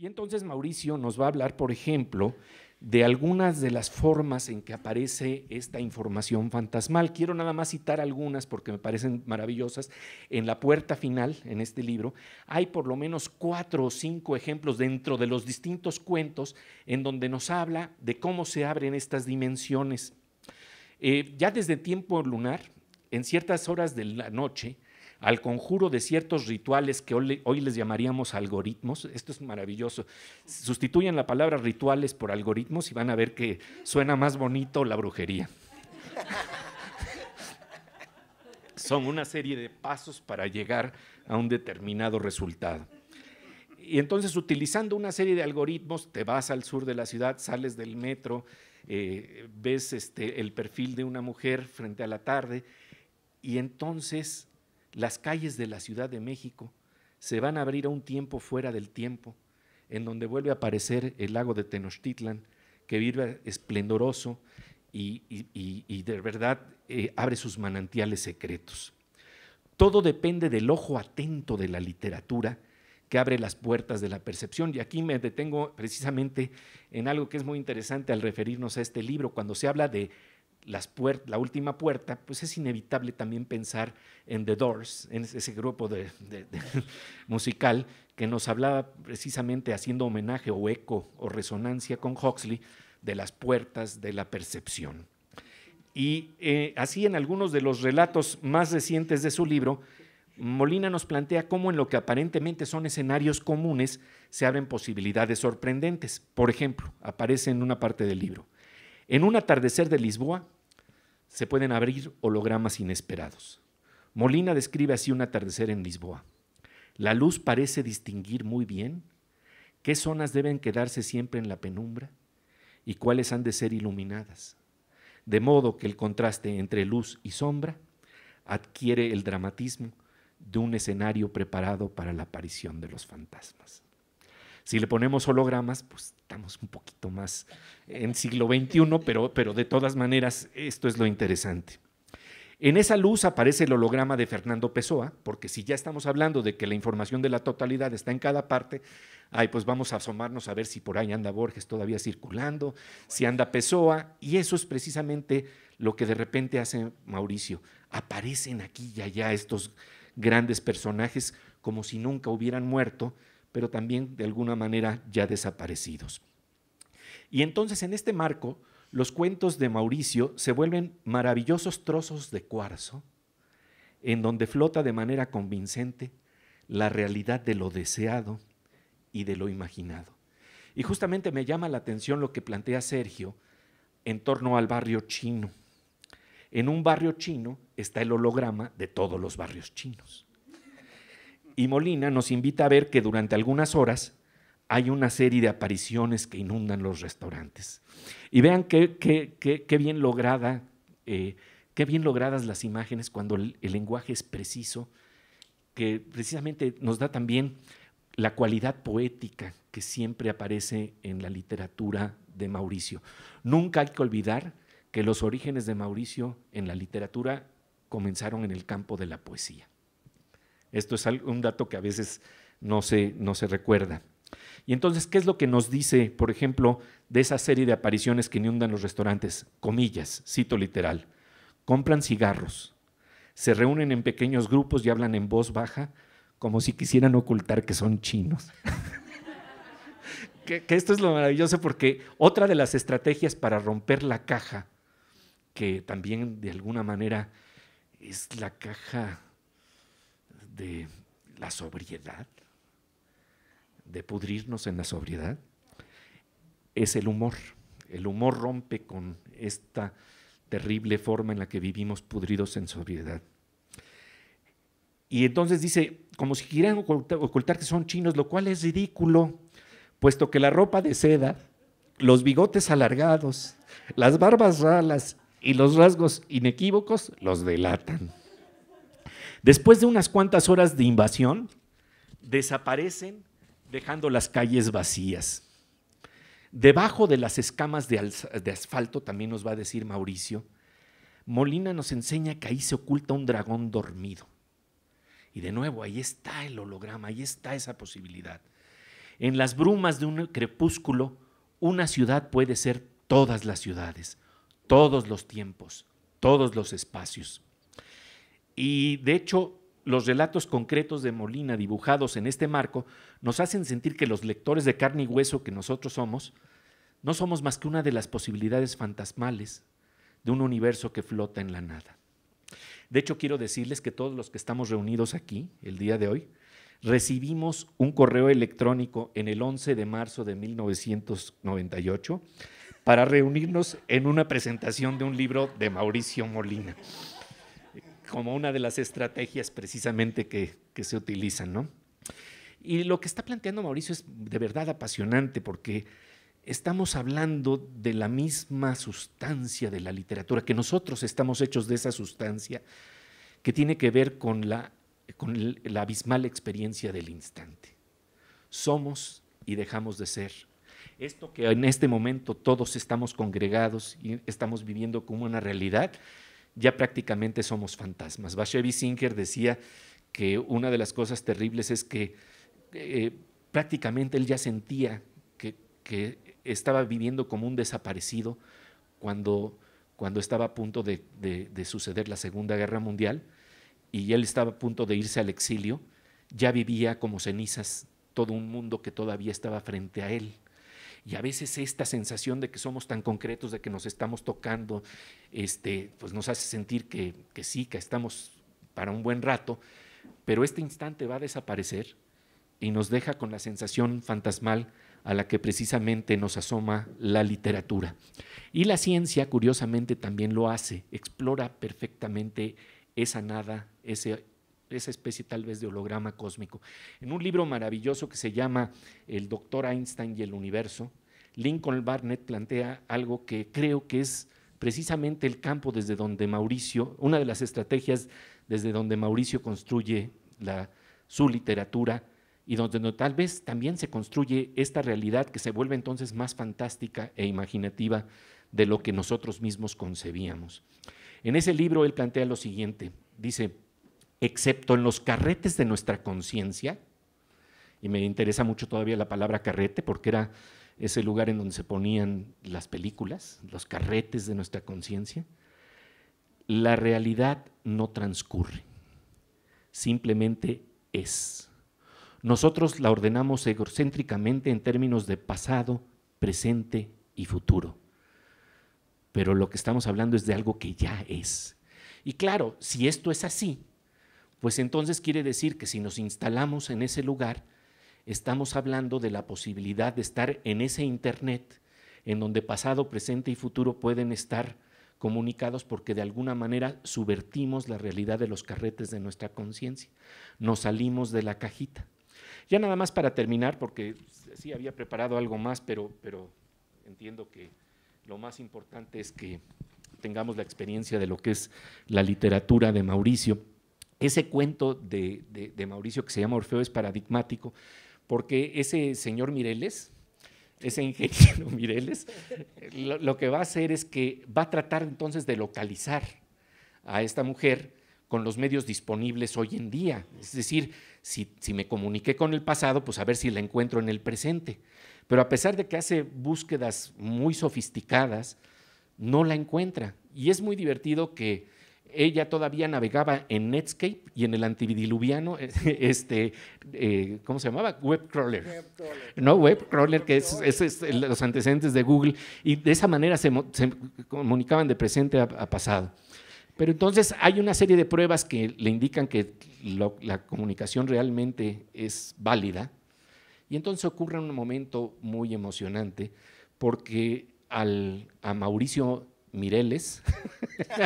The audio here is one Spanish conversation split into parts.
Y entonces Mauricio nos va a hablar, por ejemplo, de algunas de las formas en que aparece esta información fantasmal. Quiero nada más citar algunas porque me parecen maravillosas. En la puerta final, en este libro, hay por lo menos cuatro o cinco ejemplos dentro de los distintos cuentos en donde nos habla de cómo se abren estas dimensiones. Eh, ya desde tiempo lunar, en ciertas horas de la noche, al conjuro de ciertos rituales que hoy les llamaríamos algoritmos. Esto es maravilloso. Sustituyen la palabra rituales por algoritmos y van a ver que suena más bonito la brujería. Son una serie de pasos para llegar a un determinado resultado. Y entonces utilizando una serie de algoritmos, te vas al sur de la ciudad, sales del metro, eh, ves este, el perfil de una mujer frente a la tarde y entonces las calles de la Ciudad de México se van a abrir a un tiempo fuera del tiempo, en donde vuelve a aparecer el lago de Tenochtitlan, que vive esplendoroso y, de verdad eh, abre sus manantiales secretos. Todo depende del ojo atento de la literatura que abre las puertas de la percepción. Y aquí me detengo precisamente en algo que es muy interesante al referirnos a este libro, cuando se habla de las la última puerta, pues es inevitable también pensar en The Doors, en ese grupo de, musical que nos hablaba precisamente haciendo homenaje o eco o resonancia con Huxley de las puertas de la percepción. Y eh, así en algunos de los relatos más recientes de su libro, Molina nos plantea cómo en lo que aparentemente son escenarios comunes se abren posibilidades sorprendentes. Por ejemplo, aparece en una parte del libro. En un atardecer de Lisboa se pueden abrir hologramas inesperados. Molina describe así un atardecer en Lisboa. La luz parece distinguir muy bien qué zonas deben quedarse siempre en la penumbra y cuáles han de ser iluminadas, de modo que el contraste entre luz y sombra adquiere el dramatismo de un escenario preparado para la aparición de los fantasmas. Si le ponemos hologramas, pues estamos un poquito más en siglo XXI, pero, pero de todas maneras esto es lo interesante. En esa luz aparece el holograma de Fernando Pessoa, porque si ya estamos hablando de que la información de la totalidad está en cada parte, ay, pues vamos a asomarnos a ver si por ahí anda Borges todavía circulando, si anda Pessoa, y eso es precisamente lo que de repente hace Mauricio. Aparecen aquí y allá estos grandes personajes como si nunca hubieran muerto, pero también de alguna manera ya desaparecidos. Y entonces en este marco, los cuentos de Mauricio se vuelven maravillosos trozos de cuarzo, en donde flota de manera convincente la realidad de lo deseado y de lo imaginado. Y justamente me llama la atención lo que plantea Sergio en torno al barrio chino. En un barrio chino está el holograma de todos los barrios chinos y Molina nos invita a ver que durante algunas horas hay una serie de apariciones que inundan los restaurantes. Y vean qué, bien lograda, eh, qué bien logradas las imágenes cuando el lenguaje es preciso, que precisamente nos da también la cualidad poética que siempre aparece en la literatura de Mauricio. Nunca hay que olvidar que los orígenes de Mauricio en la literatura comenzaron en el campo de la poesía. Esto es un dato que a veces no se, recuerda. Y entonces, ¿qué es lo que nos dice, por ejemplo, de esa serie de apariciones que inundan los restaurantes? Comillas, cito literal. Compran cigarros, se reúnen en pequeños grupos y hablan en voz baja como si quisieran ocultar que son chinos. que, esto es lo maravilloso porque otra de las estrategias para romper la caja, que también de alguna manera es la caja de la sobriedad, de pudrirnos en la sobriedad, es el humor. El humor rompe con esta terrible forma en la que vivimos pudridos en sobriedad. Y entonces dice, como si quieran ocultar, que son chinos, lo cual es ridículo, puesto que la ropa de seda, los bigotes alargados, las barbas ralas y los rasgos inequívocos los delatan. Después de unas cuantas horas de invasión, desaparecen dejando las calles vacías. Debajo de las escamas de, asfalto, también nos va a decir Mauricio, Molina nos enseña que ahí se oculta un dragón dormido. Y de nuevo, ahí está el holograma, ahí está esa posibilidad. En las brumas de un crepúsculo, una ciudad puede ser todas las ciudades, todos los tiempos, todos los espacios. Y de hecho, los relatos concretos de Molina dibujados en este marco nos hacen sentir que los lectores de carne y hueso que nosotros somos, no somos más que una de las posibilidades fantasmales de un universo que flota en la nada. De hecho, quiero decirles que todos los que estamos reunidos aquí el día de hoy, recibimos un correo electrónico en el 11 de marzo de 1998 para reunirnos en una presentación de un libro de Mauricio Molina como una de las estrategias precisamente que, se utilizan, ¿no? Y lo que está planteando Mauricio es de verdad apasionante porque estamos hablando de la misma sustancia de la literatura, que nosotros estamos hechos de esa sustancia que tiene que ver con la, con la abismal experiencia del instante. Somos y dejamos de ser. Esto que en este momento todos estamos congregados y estamos viviendo como una realidad, ya prácticamente somos fantasmas. Bashevi Singer decía que una de las cosas terribles es que eh, prácticamente él ya sentía que, estaba viviendo como un desaparecido cuando, estaba a punto de suceder la Segunda Guerra Mundial y él estaba a punto de irse al exilio, ya vivía como cenizas todo un mundo que todavía estaba frente a él y a veces esta sensación de que somos tan concretos, de que nos estamos tocando, este, pues nos hace sentir que, que sí, que estamos para un buen rato, pero este instante va a desaparecer y nos deja con la sensación fantasmal a la que precisamente nos asoma la literatura. Y la ciencia, curiosamente, también lo hace, explora perfectamente esa nada, ese esa especie tal vez de holograma cósmico. En un libro maravilloso que se llama El doctor Einstein y el universo, Lincoln Barnett plantea algo que creo que es precisamente el campo desde donde Mauricio, una de las estrategias desde donde Mauricio construye su literatura y donde no, tal vez también se construye esta realidad que se vuelve entonces más fantástica e imaginativa de lo que nosotros mismos concebíamos. En ese libro él plantea lo siguiente, dice, excepto en los carretes de nuestra conciencia, y me interesa mucho todavía la palabra carrete porque era ese lugar en donde se ponían las películas, los carretes de nuestra conciencia, la realidad no transcurre, simplemente es. Nosotros la ordenamos egocéntricamente en términos de pasado, presente y futuro. Pero lo que estamos hablando es de algo que ya es. Y claro, si esto es así, pues entonces quiere decir que si nos instalamos en ese lugar, estamos hablando de la posibilidad de estar en ese Internet, en donde pasado, presente y futuro pueden estar comunicados porque de alguna manera subvertimos la realidad de los carretes de nuestra conciencia, nos salimos de la cajita. Ya nada más para terminar, porque sí había preparado algo más, pero, pero entiendo que lo más importante es que tengamos la experiencia de lo que es la literatura de Mauricio. Ese cuento de, Mauricio que se llama Orfeo es paradigmático, porque ese señor Mireles, ese ingeniero Mireles, lo, que va a hacer es que va a tratar entonces de localizar a esta mujer con los medios disponibles hoy en día. Es decir, si, si, me comuniqué con el pasado, pues a ver si la encuentro en el presente. Pero a pesar de que hace búsquedas muy sofisticadas, no la encuentra. Y es muy divertido que ella todavía navegaba en Netscape y en el antividiluviano, eh, este, eh, ¿cómo se llamaba? Webcrawler. No, Webcrawler, que es, los antecedentes de Google, y de esa manera se, comunicaban de presente a, pasado. Pero entonces hay una serie de pruebas que le indican que la comunicación realmente es válida, y entonces ocurre un momento muy emocionante, porque al, a Mauricio Mireles,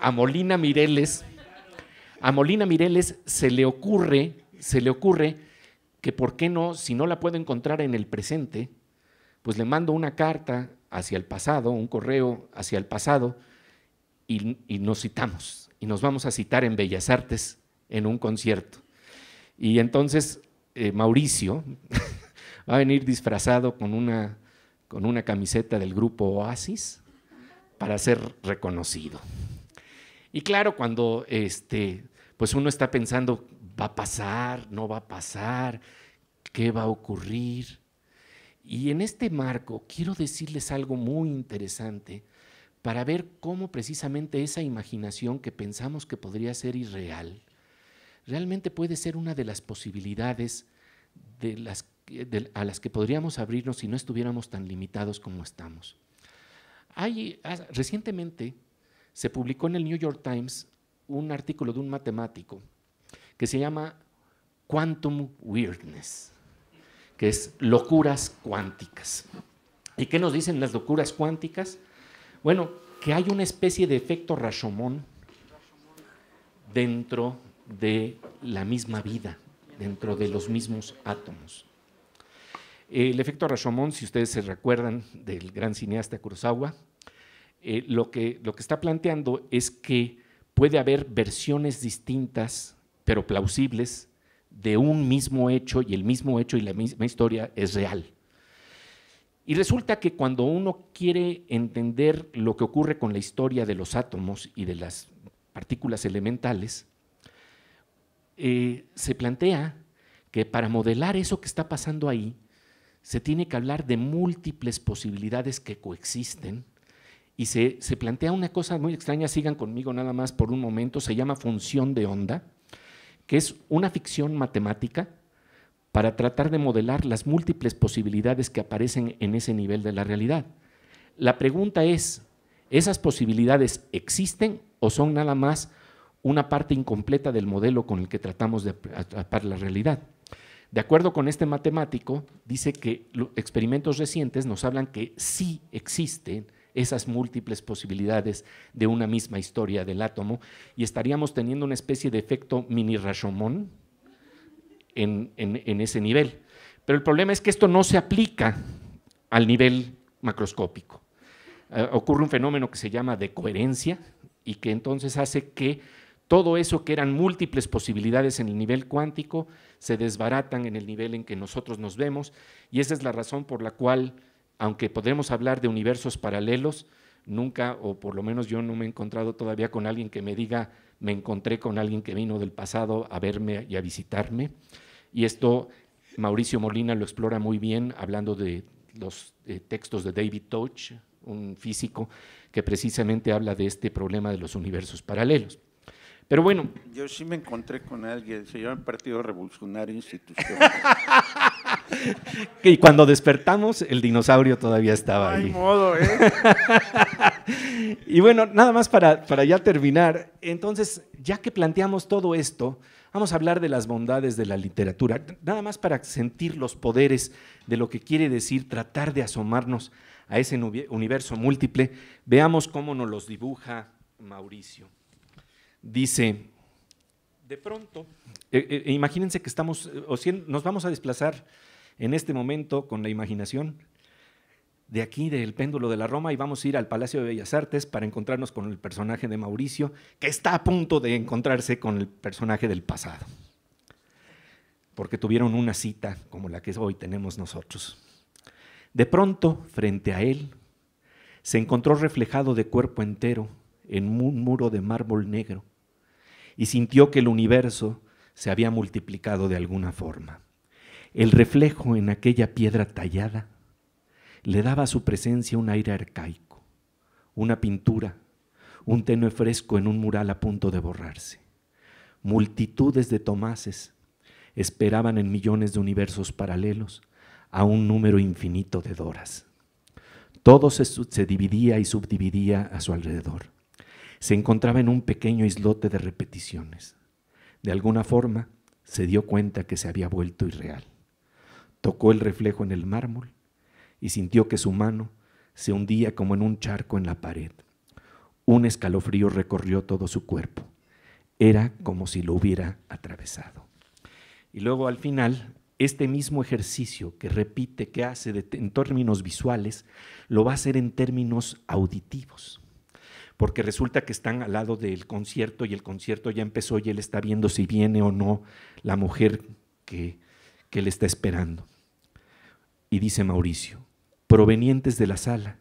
a, Molina Mireles, a Molina Mireles se le ocurre, se le ocurre que por qué no, si no la puedo encontrar en el presente, pues le mando una carta hacia el pasado, un correo hacia el pasado, y, nos citamos, y nos vamos a citar en Bellas Artes en un concierto. Y entonces eh, Mauricio va a venir disfrazado con una con una camiseta del grupo Oasis para ser reconocido. Y claro, cuando este, pues uno está pensando, va a pasar, no va a pasar, qué va a ocurrir. Y en este marco quiero decirles algo muy interesante para ver cómo precisamente esa imaginación que pensamos que podría ser irreal, realmente puede ser una de las posibilidades de las a las que podríamos abrirnos si no estuviéramos tan limitados como estamos. recientemente se publicó en el New York Times un artículo de un matemático que se llama Quantum Weirdness, que es locuras cuánticas. ¿Y qué nos dicen las locuras cuánticas? Bueno, que hay una especie de efecto Rashomon dentro de la misma vida, dentro de los mismos átomos. El efecto Rashomon, si ustedes se recuerdan del gran cineasta Kurosawa, eh, lo, que, lo que está planteando es que puede haber versiones distintas, pero plausibles, de un mismo hecho y el mismo hecho y la misma historia es real. Y resulta que cuando uno quiere entender lo que ocurre con la historia de los átomos y de las partículas elementales, eh, se plantea que para modelar eso que está pasando ahí, se tiene que hablar de múltiples posibilidades que coexisten y se, se, plantea una cosa muy extraña, sigan conmigo nada más por un momento, se llama función de onda, que es una ficción matemática para tratar de modelar las múltiples posibilidades que aparecen en ese nivel de la realidad. La pregunta es, ¿esas posibilidades existen o son nada más una parte incompleta del modelo con el que tratamos de atrapar la realidad? De acuerdo con este matemático, dice que los experimentos recientes nos hablan que sí existen esas múltiples posibilidades de una misma historia del átomo y estaríamos teniendo una especie de efecto mini Rashomon en, ese nivel. Pero el problema es que esto no se aplica al nivel macroscópico. Eh, ocurre un fenómeno que se llama de coherencia y que entonces hace que todo eso que eran múltiples posibilidades en el nivel cuántico se desbaratan en el nivel en que nosotros nos vemos y esa es la razón por la cual, aunque podemos hablar de universos paralelos, nunca, o por lo menos yo no me he encontrado todavía con alguien que me diga, me encontré con alguien que vino del pasado a verme y a visitarme. Y esto Mauricio Molina lo explora muy bien hablando de los eh, textos de David Touch, un físico que precisamente habla de este problema de los universos paralelos. Pero bueno. Yo sí me encontré con alguien, se llama el Partido Revolucionario Institucional. y cuando despertamos, el dinosaurio todavía estaba ahí. modo, ¿eh? y bueno, nada más para, para ya terminar. Entonces, ya que planteamos todo esto, vamos a hablar de las bondades de la literatura. Nada más para sentir los poderes de lo que quiere decir tratar de asomarnos a ese universo múltiple, veamos cómo nos los dibuja Mauricio dice, de pronto, eh, eh, eh, imagínense que estamos, nos vamos a desplazar en este momento con la imaginación de aquí, del péndulo de la Roma, y vamos a ir al Palacio de Bellas Artes para encontrarnos con el personaje de Mauricio, que está a punto de encontrarse con el personaje del pasado, porque tuvieron una cita como la que hoy tenemos nosotros. De pronto, frente a él, se encontró reflejado de cuerpo entero en un muro de mármol negro y sintió que el universo se había multiplicado de alguna forma. El reflejo en aquella piedra tallada le daba a su presencia un aire arcaico, una pintura, un tenue fresco en un mural a punto de borrarse. Multitudes de Tomases esperaban en millones de universos paralelos a un número infinito de Doras. Todo se, se dividía y subdividía a su alrededor se encontraba en un pequeño islote de repeticiones. De alguna forma, se dio cuenta que se había vuelto irreal. Tocó el reflejo en el mármol y sintió que su mano se hundía como en un charco en la pared. Un escalofrío recorrió todo su cuerpo. Era como si lo hubiera atravesado. Y luego al final, este mismo ejercicio que repite, que hace en términos visuales, lo va a hacer en términos auditivos porque resulta que están al lado del concierto y el concierto ya empezó y él está viendo si viene o no la mujer que, le está esperando. Y dice Mauricio, provenientes de la sala,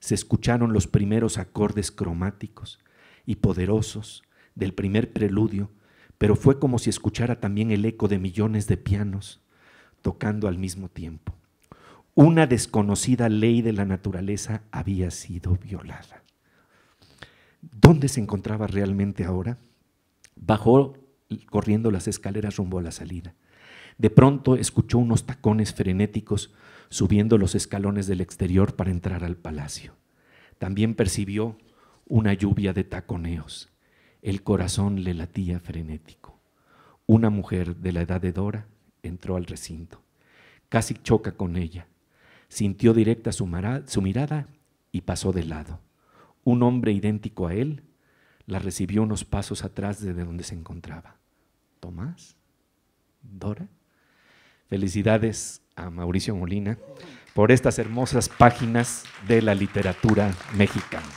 se escucharon los primeros acordes cromáticos y poderosos del primer preludio, pero fue como si escuchara también el eco de millones de pianos tocando al mismo tiempo. Una desconocida ley de la naturaleza había sido violada. ¿Dónde se encontraba realmente ahora? Bajó corriendo las escaleras rumbo a la salida. De pronto escuchó unos tacones frenéticos subiendo los escalones del exterior para entrar al palacio. También percibió una lluvia de taconeos. El corazón le latía frenético. Una mujer de la edad de Dora entró al recinto. Casi choca con ella. Sintió directa su, su mirada y pasó de lado un hombre idéntico a él, la recibió unos pasos atrás de donde se encontraba. Tomás, Dora. Felicidades a Mauricio Molina por estas hermosas páginas de la literatura mexicana.